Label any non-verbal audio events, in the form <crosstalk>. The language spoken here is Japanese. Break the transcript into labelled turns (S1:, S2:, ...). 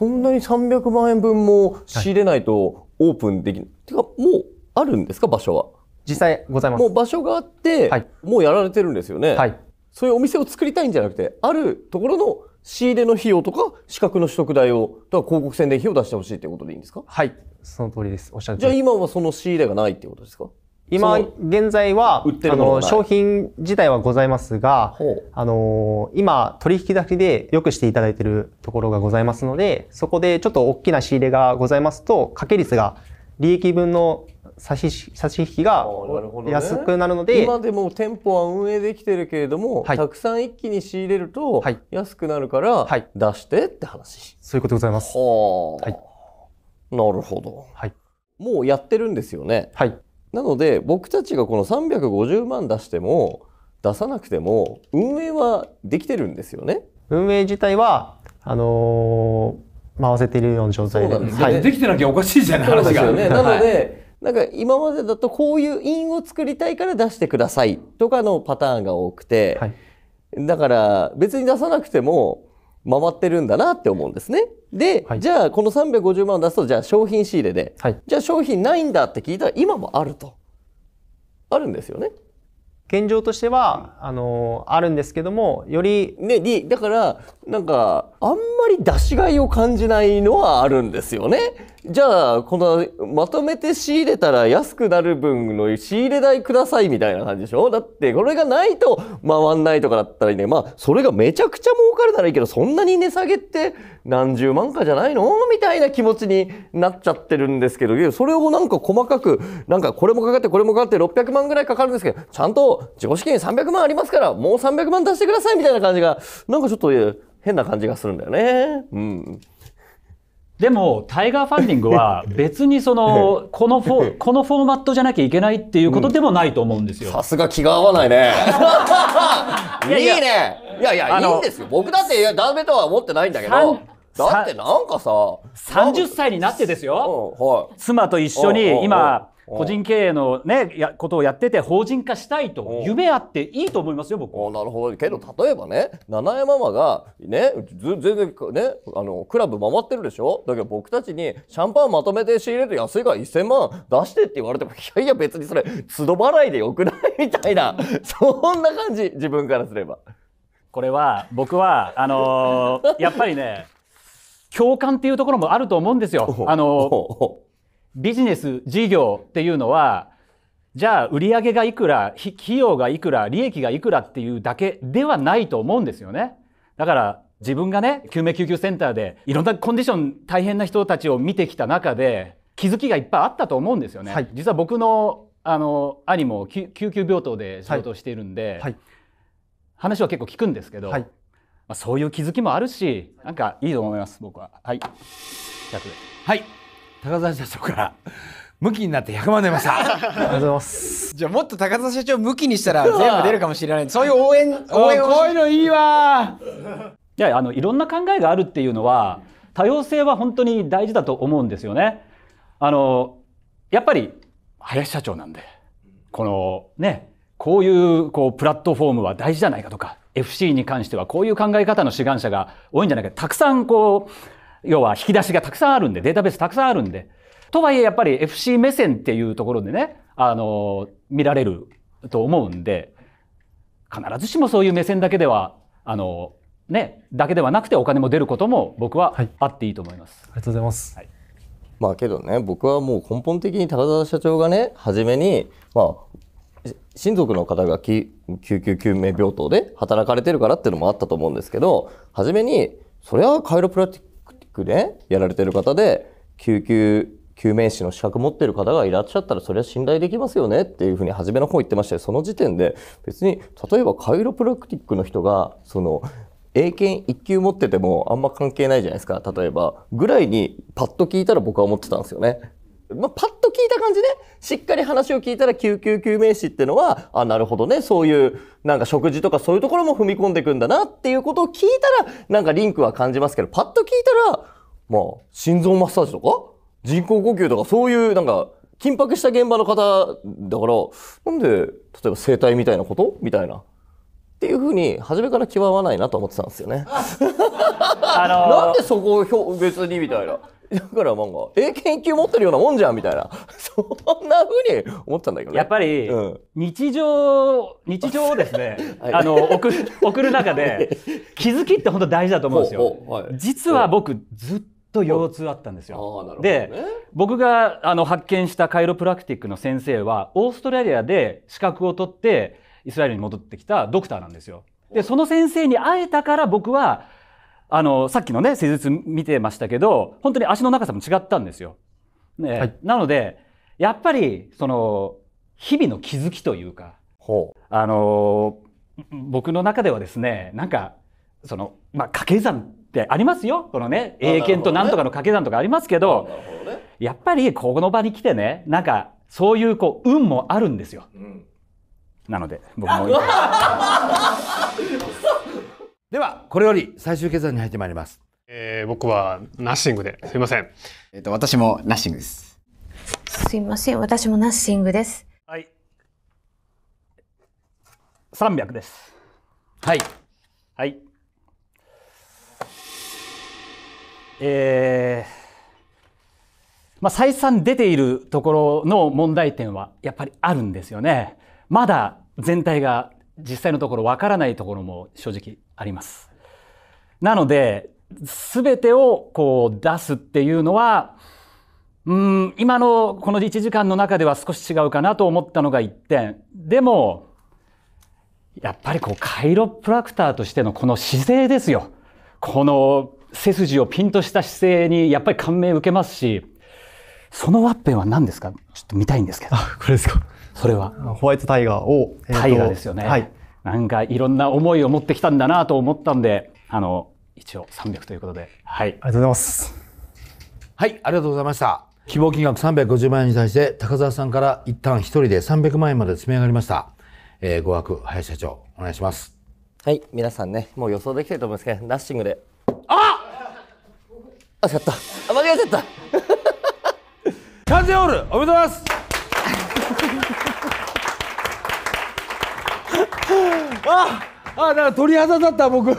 S1: そんなに300万円分も仕入れないとオープンできな、はい。てか、もうあるんですか、場所は。実際ございます。もう場所があって、はい、もうやられてるんですよね。はい。そういうお店を作りたいんじゃなくて、あるところの仕入れの費用とか、資格の取得代を、とか広告宣伝費を出してほしいということでいいんですかはい。その通りです。おっしゃるじゃあ今はその仕入れがないってことですか今現在は売ってるあの商品自体はございますが、あの今取引先でよくしていただいているところがございますので、そこでちょっと大きな仕入れがございますと、掛け率が利益分の差し差し引きが安くなるので、ね、今でも店舗は運営できてるけれども、はい、たくさん一気に仕入れると安くなるから、はい、出してって話そういうことでございますは、はい、なるほど、はい、もうやってるんですよねはいなので僕たちがこの350万出しても出さなくても運営はできてるんですよね。運営自体はあのー、回せてるような状態で、ね、はい、できてなきゃおかしいじゃない話が。ね、なので、はいなんか今までだとこういう印を作りたいから出してくださいとかのパターンが多くて、はい、だから別に出さなくても回ってるんだなって思うんですね。で、はい、じゃあこの350万を出すとじゃあ商品仕入れで、はい、じゃあ商品ないんだって聞いたら今もあるとあるんですよね。現状としてはあのあるんですけどもより、ね、だからなんかあんまり出しがいを感じないのはあるんですよね。じゃあこのまとめて仕入れたら安くなる分の仕入れ代くださいみたいな感じでしょだってこれがないと回んないとかだったらいいねまあそれがめちゃくちゃ儲かるならいいけどそんなに値下げって何十万かじゃないのみたいな気持ちになっちゃってるんですけどそれをなんか細かくなんかこれもかかってこれもかかって600万ぐらいかかるんですけどちゃんと自己資金300万ありますからもう300万出してくださいみたいな感じがなんかちょっと変な感じがするんだよね。うん
S2: でも、タイガーファンディングは <laughs> 別にその、このフォ、このフォーマットじゃなきゃいけないっていうことでもないと思うんですよ。さすが気が合わないね。
S1: <laughs> いいね。いやいや、いいんですよ。僕だっていやダメとは思ってないんだけど。だってなん
S2: かさ。三十歳になってですよ。妻と一緒に今、個人経営のねやことをやってて法人化したいと夢あっていいと思いますよ僕なるほ
S1: どけど例えばね七重ママがね全然ねあのクラブ回ってるでしょだけど僕たちにシャンパンまとめて仕入れて安いから1000万出してって言われてもいやいや別にそれ都度払いでよくないみたいなそんな感じ自分からすれば。これは僕はあのー、やっぱりね共
S2: 感っていうところもあると思うんですよ。あのビジネス事業っていうのはじゃあ売上がいくら費用がいくら利益がいくらっていうだけではないと思うんですよねだから自分がね救命救急センターでいろんなコンディション大変な人たちを見てきた中で気づきがいっぱいあったと思うんですよね、はい、実は僕のあの兄も救急病棟で仕事をしているんで、はいはい、話は結構聞くんですけど、まあ、そういう気づきもあるしなんかいいと思います僕は。はい、100はい高澤社長から向きになって100万出ました。ありがとうございます。じゃあもっと高田社長向きにしたら全部出るかもしれない。そういう応援応援こういうのいいわ。いやあのいろんな考えがあるっていうのは多様性は本当に大事だと思うんですよね。あのやっぱり林社長なんでこのねこういうこうプラットフォームは大事じゃないかとか FC に関してはこういう考え方の志願者が多いんじゃないかたくさんこう要は引き出しがたくさんあるんで、データベースたくさんあるんで、とはいえやっぱり FC 目線っていうところでね、あの、見られると思うんで、必ずしもそういう目線だけでは、あの、ね、だけではなくてお金も出ることも僕はあっていいと思います。は
S1: い、ありがとうございます。はい、まあけどね、僕はもう根本的に高田社長がね、初めに、まあ、親族の方が救急救命病棟で働かれてるからっていうのもあったと思うんですけど、初めに、それはカイロプラティックでやられてる方で救急救命士の資格持ってる方がいらっしゃったらそれは信頼できますよねっていうふうに初めの方言ってましてその時点で別に例えばカイロプラクティックの人がその英検1級持っててもあんま関係ないじゃないですか例えばぐらいにパッと聞いたら僕は思ってたんですよね。まあ、パッと聞いた感じね、しっかり話を聞いたら救急救命士ってのは、あ、なるほどね、そういう、なんか食事とかそういうところも踏み込んでいくんだなっていうことを聞いたら、なんかリンクは感じますけど、パッと聞いたら、まあ、心臓マッサージとか、人工呼吸とかそういう、なんか、緊迫した現場の方だから、なんで、例えば生体みたいなことみたいな。っていうふうに初めから際合わないなと思ってたんですよね。あのー、<laughs> なんでそこを別にみたいな。だからなんか、え、研究持ってるようなもんじゃんみたいな。<laughs> そんな風に思ったんだけどね。やっぱり、日常、日常をですね、<laughs> あの、送る、
S2: 送る中で、気づきって本当大事だと思うんですよ。実は僕、ずっと腰痛あったんですよ。で、僕があの発見したカイロプラクティックの先生は、オーストラリアで資格を取って、イスラエルに戻ってきたドクターなんですよ。で、その先生に会えたから僕は、あの、さっきのね、施術見てましたけど、本当に足の長さも違ったんですよ。ね、はい、なので、やっぱり、その、日々の気づきというか、うあの、僕の中ではですね、なんか、その、まあ、掛け算ってありますよ。このね、英検となんとかの掛け算とかありますけど、どやっぱり、ここの場に来てね、なんか、そういう、こう、運もあるんですよ。うん、なので、僕も。<laughs> では、これより最終決断に入ってまいります。えー、僕はナッシングで、すいません。えっ、ー、と、私もナッシングです。すいません、私もナッシングです。はい。300です。はい。はい。えー、まあ、再三出ているところの問題点はやっぱりあるんですよね。まだ全体が実際のところわからないところも正直あります。なので、全てをこう出すっていうのは、うん、今のこの1時間の中では少し違うかなと思ったのが1点。でも、やっぱりこうカイロプラクターとしてのこの姿勢ですよ。この背筋をピンとした姿勢にやっぱり感銘受けますし、そのワッペンは何ですかちょっと見たいんですけど。あ、これですか。それは。ホワイトタイガーを。えー、タイガーですよね。はい。なんかいろんな思いを持ってきたんだなと思ったんで、あの、一応300ということで。はい。ありがとうございます。はい、ありがとうございました。希望金額350万円に対して、高澤さんから一旦一人で300万円まで積み上がりました。えー、ご枠、林社長、お願いします。
S1: はい、皆さんね、もう予想できてると思うんですけど、ナッシングで。ああ、間違った。あ、間違えちゃった。完全オールおめでとうございます <laughs> ああなんか鳥肌だった僕